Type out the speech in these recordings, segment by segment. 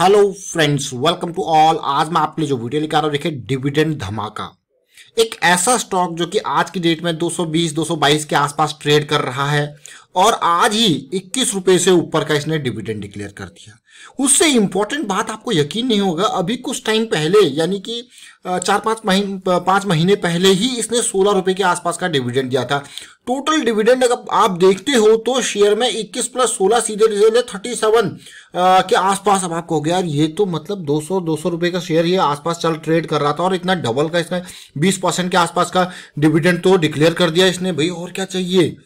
hello friends welcome to all आज मैं आपके लिए जो वीडियो लेकर आ रहा हूँ देखिए डिविडेंड धमाका एक ऐसा स्टॉक जो कि आज की डेट में 220 222 के आसपास ट्रेड कर रहा है और आज ही इक्कीस रुपये से ऊपर का इसने डिविडेंड डिक्लेयर कर दिया उससे इम्पोर्टेंट बात आपको यकीन नहीं होगा अभी कुछ टाइम पहले यानी कि चार पाँच महीने पाँच महीने पहले ही इसने सोलह रुपये के आसपास का डिविडेंड दिया था टोटल डिविडेंड अगर आप देखते हो तो शेयर में 21 प्लस 16 सीधे रिजल्ट थर्टी सेवन के आसपास अब आप कहोगे यार ये तो मतलब 200 200 रुपए का शेयर ये आसपास चल ट्रेड कर रहा था और इतना डबल का इसने 20 परसेंट के आसपास का डिविडेंड तो डिक्लेयर कर दिया इसने भाई और क्या चाहिए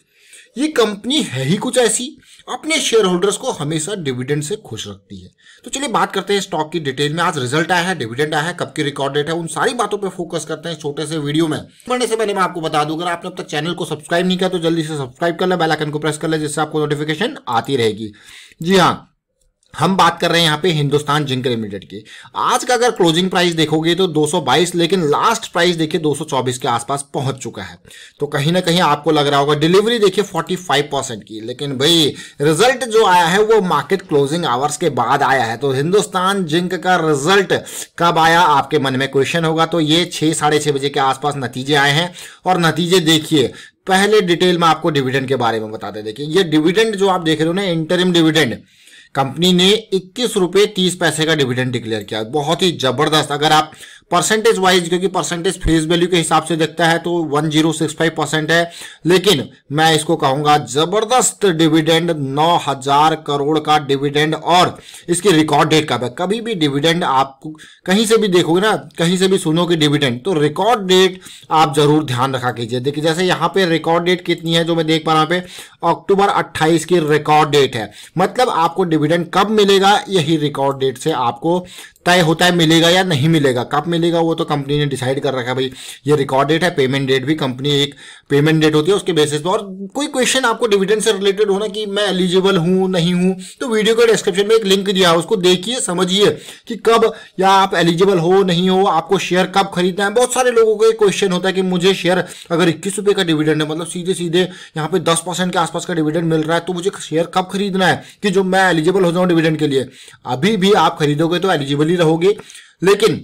ये कंपनी है ही कुछ ऐसी अपने शेयर होल्डर्स को हमेशा डिविडेंड से खुश रखती है तो चलिए बात करते हैं स्टॉक की डिटेल में आज रिजल्ट आया है डिविडेंड आया है कब की रिकॉर्ड डेट है उन सारी बातों पर फोकस करते हैं छोटे से वीडियो में बढ़ने से पहले मैं आपको बता दूं अगर आपने अब तक चैनल को सब्सक्राइब नहीं किया तो जल्दी से सब्सक्राइब कर लें बेलाइकन को प्रेस कर लें जिससे आपको नोटिफिकेशन आती रहेगी जी हाँ हम बात कर रहे हैं यहाँ पे हिंदुस्तान जिंक लिमिटेड की आज का अगर क्लोजिंग प्राइस देखोगे तो 222 लेकिन लास्ट प्राइस देखिए 224 के आसपास पहुंच चुका है तो कहीं ना कहीं आपको लग रहा होगा डिलीवरी देखिए 45 परसेंट की लेकिन भाई रिजल्ट जो आया है वो मार्केट क्लोजिंग आवर्स के बाद आया है तो हिंदुस्तान जिंक का रिजल्ट कब आया आपके मन में क्वेश्चन होगा तो ये छः साढ़े बजे के आसपास नतीजे आए हैं और नतीजे देखिए पहले डिटेल में आपको डिविडेंड के बारे में बताते देखिए ये डिविडेंड जो आप देख रहे हो ना इंटरिम डिविडेंड कंपनी ने इक्कीस रुपए तीस पैसे का डिविडेंड डिक्लेयर किया बहुत ही जबरदस्त अगर आप परसेंटेज वाइज क्योंकि परसेंटेज फेस वैल्यू के हिसाब से देखता है तो 1065 परसेंट है लेकिन मैं इसको कहूंगा जबरदस्त डिविडेंड 9000 करोड़ का डिविडेंड और इसकी रिकॉर्ड डेट कब है कभी भी डिविडेंड आप कहीं से भी देखोगे ना कहीं से भी सुनोगे डिविडेंड तो रिकॉर्ड डेट आप जरूर ध्यान रखा कीजिए देखिए जैसे यहाँ पे रिकॉर्ड डेट कितनी है जो मैं देख पा रहा पे अक्टूबर अट्ठाईस की रिकॉर्ड डेट है मतलब आपको डिविडेंड कब मिलेगा यही रिकॉर्ड डेट से आपको तय होता है मिलेगा या नहीं मिलेगा कब मिलेगा मिलेगा वो तो कंपनी ने डिसाइड कर रखा है भाई ये रिकॉर्ड डेट है पेमेंट डेट भी कंपनी एक पेमेंट डेट होती है उसके बेसिस पर और कोई क्वेश्चन आपको डिविडेंड से रिलेटेड होना कि मैं एलिजिबल हूं नहीं हूं तो वीडियो के डिस्क्रिप्शन में एक लिंक दिया है उसको देखिए समझिए कि कब या आप एलिजिबल हो नहीं हो आपको शेयर कब खरीदना है बहुत सारे लोगों को क्वेश्चन होता है कि मुझे शेयर अगर इक्कीस रुपये का डिविडेंड है मतलब सीधे सीधे यहाँ पे दस के आसपास का डिविडेंड मिल रहा है तो मुझे शेयर कब खरीदना है कि जो मैं एलिजिबल हो जाऊँ डिविडेंड के लिए अभी भी आप खरीदोगे तो एलिजिबल ही रहोगे लेकिन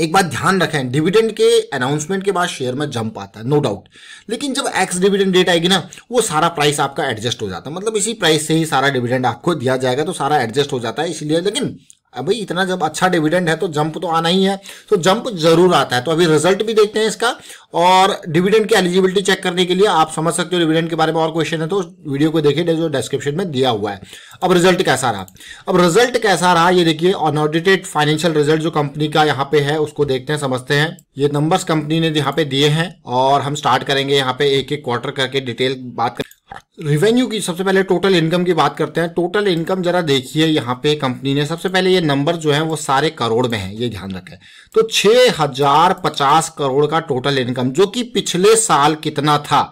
एक बात ध्यान रखें डिविडेंड के अनाउंसमेंट के बाद शेयर में जंप आता है नो डाउट लेकिन जब एक्स डिविडेंड डेट आएगी ना वो सारा प्राइस आपका एडजस्ट हो जाता है मतलब इसी प्राइस से ही सारा डिविडेंड आपको दिया जाएगा तो सारा एडजस्ट हो जाता है इसलिए लेकिन अभी इतना जब अच्छा डिविडेंड है तो जंप तो आना ही है तो जंप जरूर आता है तो अभी रिजल्ट भी देखते हैं इसका और डिविडेंड की एलिजिबिलिटी चेक करने के लिए आप समझ सकते हो डिविडेंड के बारे में और क्वेश्चन है तो वीडियो को देखिए जो डिस्क्रिप्शन में दिया हुआ है अब रिजल्ट कैसा रहा अब रिजल्ट कैसा रहा ये देखिए अनऑडिटेड फाइनेंशियल रिजल्ट जो कंपनी का यहाँ पे है उसको देखते हैं समझते हैं ये नंबर्स कंपनी ने यहाँ पे दिए हैं और हम स्टार्ट करेंगे यहाँ पे एक एक क्वार्टर करके डिटेल बात कर रिवेन्यू की सबसे पहले टोटल इनकम की बात करते हैं टोटल इनकम जरा देखिए यहाँ पे कंपनी ने सबसे पहले ये नंबर जो है वो सारे करोड़ में है ये ध्यान रखें तो छह हजार पचास करोड़ का टोटल इनकम जो कि पिछले साल कितना था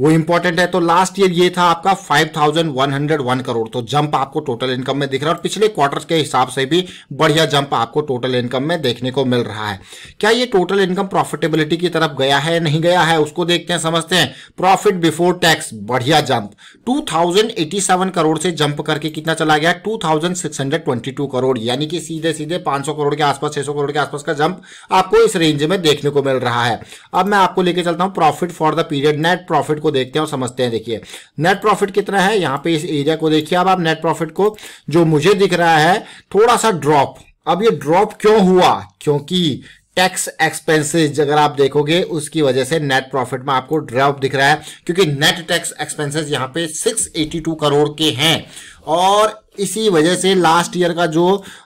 वो इंपॉर्टेंट है तो लास्ट ईयर ये था आपका 5,101 करोड़ तो जंप आपको टोटल इनकम में दिख रहा है और पिछले क्वार्टर के हिसाब से भी बढ़िया जंप आपको टोटल इनकम में देखने को मिल रहा है क्या ये टोटल इनकम प्रॉफिटेबिलिटी की तरफ गया है नहीं गया है उसको देखते हैं समझते हैं प्रॉफिट बिफोर टैक्स बढ़िया जंप टू करोड़ से जंप करके कितना चला गया टू करोड़ यानी कि सीधे सीधे पांच करोड़ के आसपास छह करोड़ के आसपास का जंप आपको इस रेंज में देखने को मिल रहा है अब मैं आपको लेके चलता हूं profit for the period net profit को देखते हैं और समझते हैं देखिए नेट प्रॉफिट कितना है यहाँ पे इस एरिया को देखिए अब आप नेट प्रॉफिट को जो मुझे दिख रहा है थोड़ा सा ड्रॉप अब ये ड्रॉप क्यों हुआ क्योंकि टैक्स एक्सपेंसेस अगर आप देखोगे उसकी वजह से नेट प्रॉफिट में आपको ड्रॉप दिख रहा है क्योंकि नेट टैक्स एक्सपेंसेस यहां पे 682 करोड़ के हैं और इसी वजह से लास्ट ईयर का जो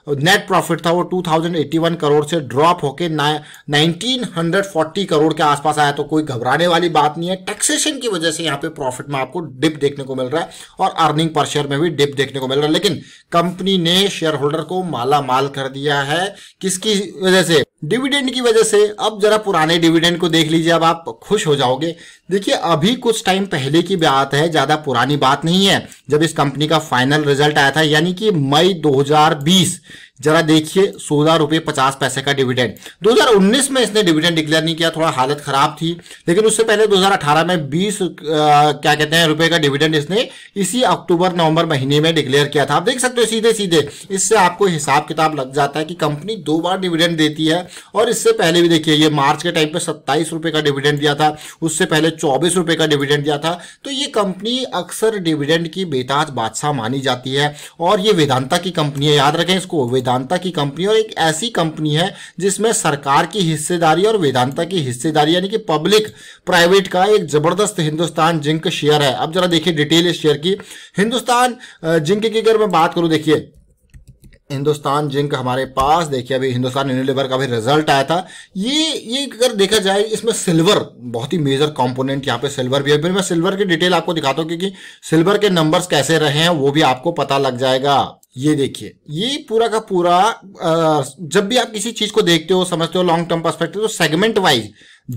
नेट प्रॉफिट था वो 2081 करोड़ से ड्रॉप होकर नाइनटीन करोड़ के आसपास आया तो कोई घबराने वाली बात नहीं है टैक्सेशन की वजह से यहाँ पे प्रॉफिट में आपको डिप देखने को मिल रहा है और अर्निंग पर शेयर में भी डिप देखने को मिल रहा है लेकिन कंपनी ने शेयर होल्डर को माला माल कर दिया है किसकी वजह से डिविडेंड की वजह से अब जरा पुराने डिविडेंड को देख लीजिए अब आप खुश हो जाओगे देखिए अभी कुछ टाइम पहले की बात है ज्यादा पुरानी बात नहीं है जब इस कंपनी का फाइनल फाइनल रिजल्ट आया था यानी कि मई जरा देखिए सोलह रुपये पचास पैसे का डिविडेंड 2019 में इसने डिविडेंड डिक्लेयर नहीं किया थोड़ा हालत खराब थी लेकिन उससे पहले 2018 में 20 आ, क्या कहते हैं रुपए का डिविडेंड इसने इसी अक्टूबर नवंबर महीने में डिक्लेयर किया था आप देख सकते हो सीधे सीधे इससे आपको हिसाब किताब लग जाता है कि कंपनी दो बार डिविडेंड देती है और इससे पहले भी देखिए ये मार्च के टाइम पर सत्ताईस का डिविडेंड दिया था उससे पहले चौबीस का डिविडेंड दिया था तो ये कंपनी अक्सर डिविडेंड की बेताज बादशाह मानी जाती है और ये वेदांता की कंपनी है याद रखें इसको वेदांत वेदांता की कंपनी और एक ऐसी कंपनी है जिसमें सरकार की हिस्सेदारी और वेदांता की हिस्सेदारी यानी कि पब्लिक प्राइवेट का एक जबरदस्त हिंदुस्तान जिंक शेयर है अब जरा देखिए डिटेल इस शेयर की हिंदुस्तान जिंक की अगर मैं बात करूं देखिए हिंदुस्तान जिंक हमारे पास देखिए अभी हिंदुस्तान यूनिलीवर का भी रिजल्ट आया था ये ये अगर देखा जाए इसमें सिल्वर बहुत ही मेजर कंपोनेंट यहाँ पे सिल्वर भी है फिर मैं सिल्वर की डिटेल आपको दिखाता हूँ क्योंकि सिल्वर के नंबर्स कैसे रहे हैं वो भी आपको पता लग जाएगा ये देखिए ये पूरा का पूरा जब भी आप किसी चीज को देखते हो समझते हो लॉन्ग टर्म पर्सपेक्टिव तो सेगमेंट वाइज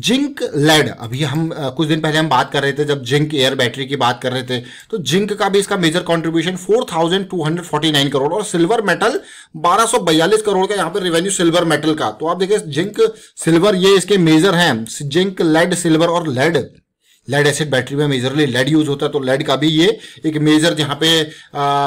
जिंक लेड अभी हम कुछ दिन पहले हम बात कर रहे थे जब जिंक एयर बैटरी की बात कर रहे थे तो जिंक का भी इसका मेजर कंट्रीब्यूशन 4,249 करोड़ और सिल्वर मेटल 1242 करोड़ का यहाँ पर रिवेन्यू सिल्वर मेटल का तो आप देखिए जिंक सिल्वर ये इसके मेजर हैं जिंक लेड सिल्वर और लेड लेड एसिड बैटरी में मेजरली लेड यूज होता है तो लेड का भी ये एक मेजर जहाँ पे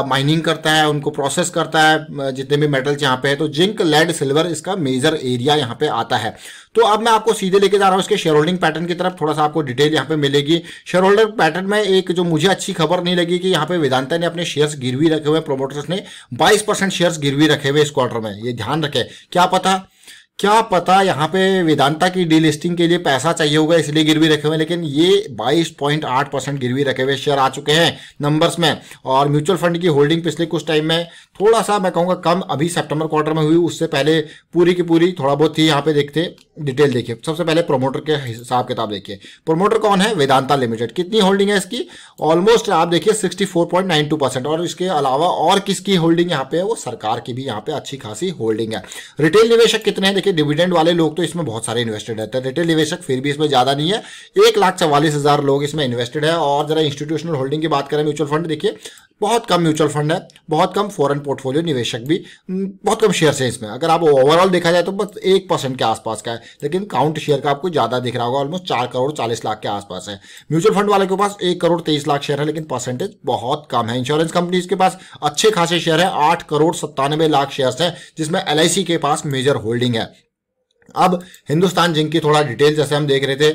माइनिंग करता है उनको प्रोसेस करता है जितने भी मेटल्स यहाँ पे है तो जिंक लेड सिल्वर इसका मेजर एरिया यहाँ पे आता है तो अब मैं आपको सीधे लेके जा रहा हूँ इसके शेयर होल्डिंग पैटर्न की तरफ थोड़ा सा आपको डिटेल यहाँ पे मिलेगी शेयर होल्डर पैटर्न में एक जो मुझे अच्छी खबर नहीं लगी कि यहाँ पे वेदांता ने अपने शेयर्स गिरवी रखे हुए प्रोमोटर्स ने बाईस परसेंट शेयर्स गिरवी रखे हुए इस क्वार्टर में ये ध्यान रखे क्या पता क्या पता यहाँ पे वेदांता की डीलिस्टिंग के लिए पैसा चाहिए होगा इसलिए गिरवी रखे हुए लेकिन ये 22.8 परसेंट गिरवी रखे हुए शेयर आ चुके हैं नंबर्स में और म्यूचुअल फंड की होल्डिंग पिछले कुछ टाइम में थोड़ा सा मैं कहूँगा कम अभी सितंबर क्वार्टर में हुई उससे पहले पूरी की पूरी थोड़ा बहुत थी यहाँ पे देखते डिटेल देखिए सबसे पहले प्रोमोटर के हिसाब किताब देखिए प्रोमोटर कौन है वेदांता लिमिटेड कितनी होल्डिंग है इसकी ऑलमोस्ट आप देखिए 64.92 परसेंट और इसके अलावा और किसकी होल्डिंग यहाँ पे है वो सरकार की भी यहाँ पे अच्छी खासी होल्डिंग है रिटेल निवेशक कितने हैं देखिए डिविडेंड वाले लोग तो इसमें बहुत सारे इन्वेस्टेड रहते हैं रिटेल निवेशक फिर भी इसमें ज़्यादा नहीं है एक लाख चवालीस हज़ार लोग इसमें इन्वेस्टेड है और जरा इंस्टीट्यूशनल होल्डिंग की बात करें म्यूचुअल फंड देखिए बहुत कम म्यूचुअल फंड है बहुत कम फॉरेन पोर्टफोलियो निवेशक भी बहुत कम शेयर्स है इसमें अगर आप ओवरऑल देखा जाए तो बस एक परसेंट के आसपास का है लेकिन काउंट शेयर का आपको ज़्यादा दिख रहा होगा ऑलमोस्ट चार करोड़ चालीस लाख के आसपास है म्यूचुअल फंड वाले के पास एक करोड़ तेईस लाख शेयर है लेकिन परसेंटेज बहुत कम है इंश्योरेंस कंपनीज के पास अच्छे खासे शेयर है आठ करोड़ सत्तानवे लाख शेयर है जिसमें एल के पास मेजर होल्डिंग है अब हिंदुस्तान जिंक की थोड़ा डिटेल जैसे हम देख रहे थे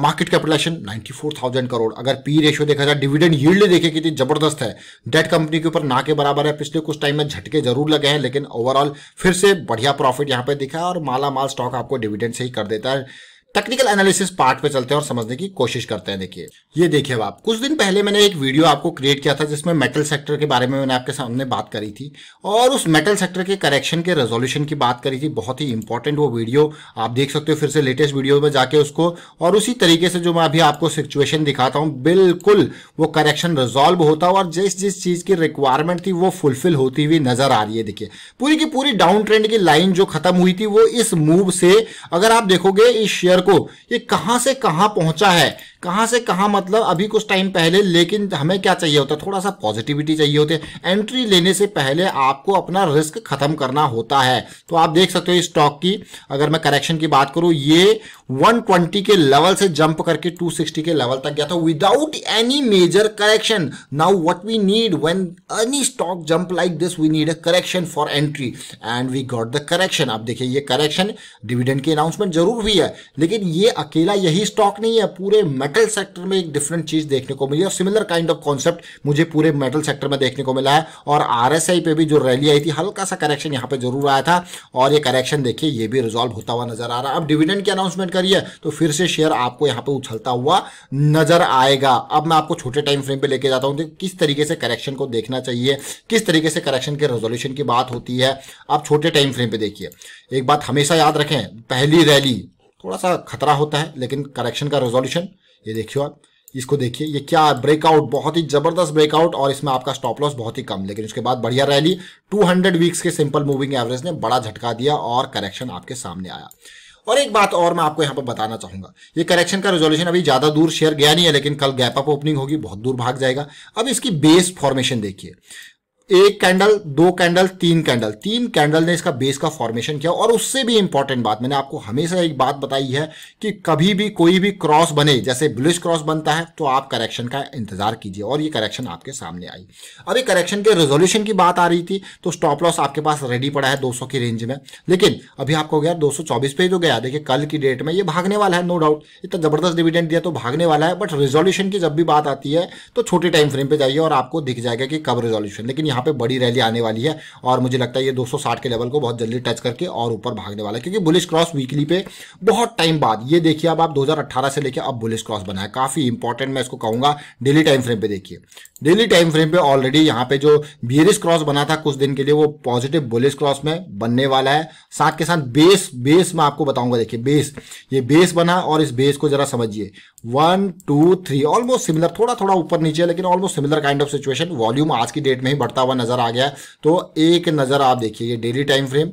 मार्केट कैपिटलाइजेशन थाउजेंड करोड़ अगर पी रेशियो देखा जाए डिविडेंड यील्ड देखे कितनी जबरदस्त है डेट कंपनी के ऊपर ना के बराबर है पिछले कुछ टाइम में झटके जरूर लगे हैं लेकिन ओवरऑल फिर से बढ़िया प्रॉफिट यहाँ पे दिखा और माला माल स्टॉक आपको डिविडेंड से ही कर देता है टेक्निकल एनालिसिस पार्ट पे चलते हैं और समझने की कोशिश करते हैं देखिए ये देखिए अब आप कुछ दिन पहले मैंने एक वीडियो आपको क्रिएट किया था जिसमें मेटल सेक्टर के बारे में मैंने आपके सामने बात करी थी और उस मेटल सेक्टर के करेक्शन के रेजोल्यूशन की बात करी थी बहुत ही इंपॉर्टेंट वो वीडियो आप देख सकते हो फिर से लेटेस्ट वीडियो में जाके उसको और उसी तरीके से जो मैं अभी आपको सिचुएशन दिखाता हूँ बिल्कुल वो करेक्शन रिजोल्व होता हुआ और जिस जिस चीज़ की रिक्वायरमेंट थी वो फुलफिल होती हुई नजर आ रही है देखिए पूरी की पूरी डाउन ट्रेंड की लाइन जो खत्म हुई थी वो इस मूव से अगर आप देखोगे इस शेयर को ये कहाँ से कहाँ पहुंचा है कहाँ से कहाँ मतलब अभी कुछ टाइम पहले लेकिन हमें क्या चाहिए होता है थोड़ा सा पॉजिटिविटी चाहिए होती है एंट्री लेने से पहले आपको अपना रिस्क खत्म करना होता है तो आप देख सकते हो इस स्टॉक की अगर मैं करेक्शन की बात करूँ ये 120 के लेवल से जंप करके 260 के लेवल तक गया था without any major correction now what we need when any stock jump like this we need a correction for entry and we got the correction आप देखिए ये करेक्शन डिविडेंड के अनाउंसमेंट जरूर हुई है लेकिन ये अकेला यही स्टॉक नहीं है पूरे मेटल सेक्टर में एक डिफरेंट चीज देखने को मिली और सिमिलर काइंड ऑफ कॉन्सेप्ट मुझे पूरे मेटल सेक्टर में देखने को मिला है और आर पे भी जो रैली आई थी हल्का सा करेक्शन यहाँ पे जरूर आया था और ये करेक्शन देखिए ये भी रिजॉल्व होता हुआ नजर आ रहा है अब डिविडेंड के अनाउंसमेंट करिए तो फिर से शेयर आपको यहां पे उछलता हुआ नजर आएगा अब मैं आपको छोटे टाइम फ्रेम पे लेके जाता हूं किस तरीके से करेक्शन को देखना चाहिए किस तरीके से करेक्शन के रेजोल्यूशन की बात होती है आप छोटे टाइम फ्रेम पे देखिए एक बात हमेशा याद रखें पहली रैली थोड़ा सा खतरा होता है लेकिन करेक्शन का रेजोल्यूशन ये देखियो आप इसको देखिए ये क्या ब्रेकआउट बहुत ही जबरदस्त ब्रेकआउट और इसमें आपका स्टॉप लॉस बहुत ही कम लेकिन उसके बाद बढ़िया रैली 200 वीक्स के सिंपल मूविंग एवरेज ने बड़ा झटका दिया और करेक्शन आपके सामने आया और एक बात और मैं आपको यहाँ पर बताना चाहूंगा ये करेक्शन का रेजोल्यूशन अभी ज़्यादा दूर शेयर गया नहीं है लेकिन कल गैप अप ओपनिंग होगी बहुत दूर भाग जाएगा अब इसकी बेस फॉर्मेशन देखिए एक कैंडल दो कैंडल तीन कैंडल तीन कैंडल ने इसका बेस का फॉर्मेशन किया और उससे भी इंपॉर्टेंट बात मैंने आपको हमेशा एक बात बताई है कि कभी भी कोई भी क्रॉस बने जैसे ब्लिश क्रॉस बनता है तो आप करेक्शन का इंतजार कीजिए और ये करेक्शन आपके सामने आई अभी करेक्शन के रेजोल्यूशन की बात आ रही थी तो स्टॉप लॉस आपके पास रेडी पड़ा है दो की रेंज में लेकिन अभी आपको गया दो पे जो तो गया देखिए कल की डेट में ये भागने वाला है नो डाउट इतना जबरदस्त डिविडेंड दिया तो भागने वाला है बट रेजोल्यूशन की जब भी बात आती है तो छोटे टाइम फ्रेम पर जाइए और आपको दिख जाएगा कि कब रेजोल्यूशन लेकिन यहाँ यहाँ पे बड़ी रैली आने वाली है और मुझे लगता है ये 260 के लेवल को बहुत जल्दी टच करके और ऊपर भागने वाला है क्योंकि बुलिश क्रॉस वीकली पे बहुत टाइम बाद ये देखिए अब आप 2018 से लेकर अब बुलिश क्रॉस बना है काफ़ी इंपॉर्टेंट मैं इसको कहूंगा डेली टाइम फ्रेम पे देखिए डेली टाइम फ्रेम पे ऑलरेडी यहाँ पे जो बियरिस क्रॉस बना था कुछ दिन के लिए वो पॉजिटिव बुलिस क्रॉस में बनने वाला है साथ के साथ बेस बेस मैं आपको बताऊंगा देखिए बेस ये बेस बना और इस बेस को जरा समझिए one two three almost similar थोड़ा थोड़ा ऊपर नीचे लेकिन almost similar kind of situation volume आज की डेट में ही बढ़ता हुआ हुआ नज़र आ गया तो एक नज़र आप देखिए ये डेली टाइम फ्रेम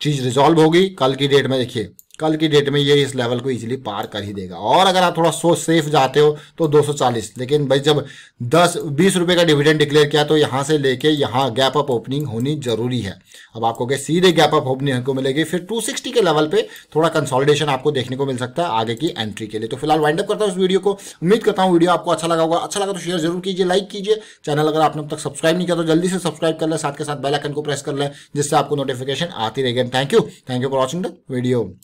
चीज़ रिजॉल्व होगी कल की डेट में देखिए कल की डेट में ये इस लेवल को इजीली पार कर ही देगा और अगर आप थोड़ा सोच सेफ जाते हो तो 240 लेकिन भाई जब 10 बीस रुपए का डिविडेंड डिक्लेयर किया तो यहाँ से लेके यहाँ गैप अप ओपनिंग होनी जरूरी है अब आपको क्या सीधे गैप अप ओपनिंग को मिलेगी फिर 260 के लेवल पे थोड़ा कंसोलिडेशन आपको देखने को मिल सकता है आगे की एंट्री के लिए तो फिलहाल वाइंडअप करता हूँ उस वीडियो को उम्मीद करता हूँ वीडियो आपको अच्छा लगा होगा अच्छा लगा तो शेयर जरूर कीजिए लाइक कीजिए चैनल अगर आपने अब तक सब्सक्राइब नहीं किया तो जल्दी से सब्सक्राइब कर लें साथ के साथ बेलाइकन को प्रेस कर लें जिससे आपको नोटिफिकेशन आती रहेगी thank you thank you for watching the video